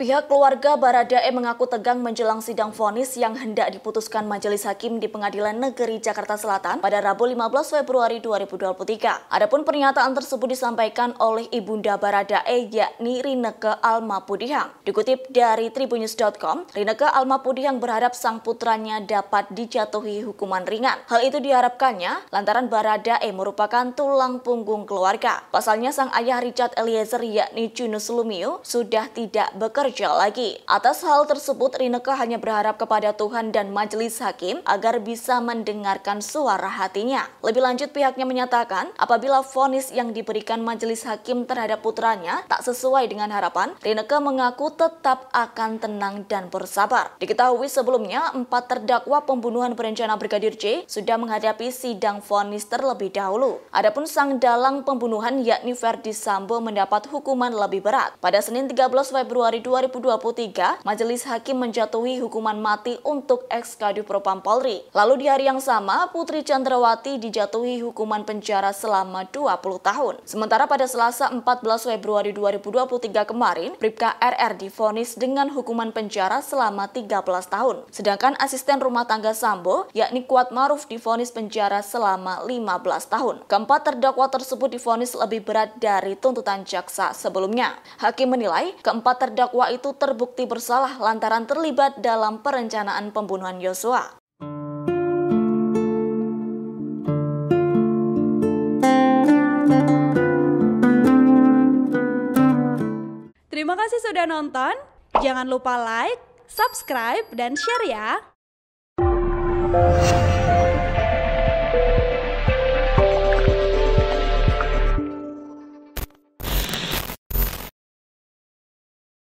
Pihak keluarga Baradae mengaku tegang menjelang sidang vonis yang hendak diputuskan majelis hakim di Pengadilan Negeri Jakarta Selatan pada Rabu 15 Februari 2023. Adapun pernyataan tersebut disampaikan oleh Ibunda Baradae yakni Rineke Alma Pudihang. Dikutip dari tribunews.com, Rineke Alma Pudihang berharap sang putranya dapat dijatuhi hukuman ringan. Hal itu diharapkannya lantaran Baradae merupakan tulang punggung keluarga. Pasalnya sang ayah Richard Eliezer yakni Junus Lumiu sudah tidak bekerja bekerja lagi. Atas hal tersebut, Rineke hanya berharap kepada Tuhan dan majelis hakim agar bisa mendengarkan suara hatinya. Lebih lanjut, pihaknya menyatakan apabila vonis yang diberikan majelis hakim terhadap putranya tak sesuai dengan harapan, Rineke mengaku tetap akan tenang dan bersabar. Diketahui sebelumnya, empat terdakwa pembunuhan berencana Brigadir J sudah menghadapi sidang vonis terlebih dahulu. Adapun sang dalang pembunuhan yakni Ferdi Sambo mendapat hukuman lebih berat. Pada Senin 13 Februari 2020, 2023, Majelis Hakim menjatuhi hukuman mati untuk ex propam Polri. Lalu di hari yang sama, Putri Chandrawati dijatuhi hukuman penjara selama 20 tahun. Sementara pada Selasa 14 Februari 2023 kemarin, Bribka RR difonis dengan hukuman penjara selama 13 tahun. Sedangkan asisten rumah tangga Sambo, yakni Kuat Maruf difonis penjara selama 15 tahun. Keempat terdakwa tersebut difonis lebih berat dari tuntutan jaksa sebelumnya. Hakim menilai keempat terdakwa terdakwa itu terbukti bersalah lantaran terlibat dalam perencanaan pembunuhan Yosua. Terima kasih sudah nonton. Jangan lupa like, subscribe, dan share ya.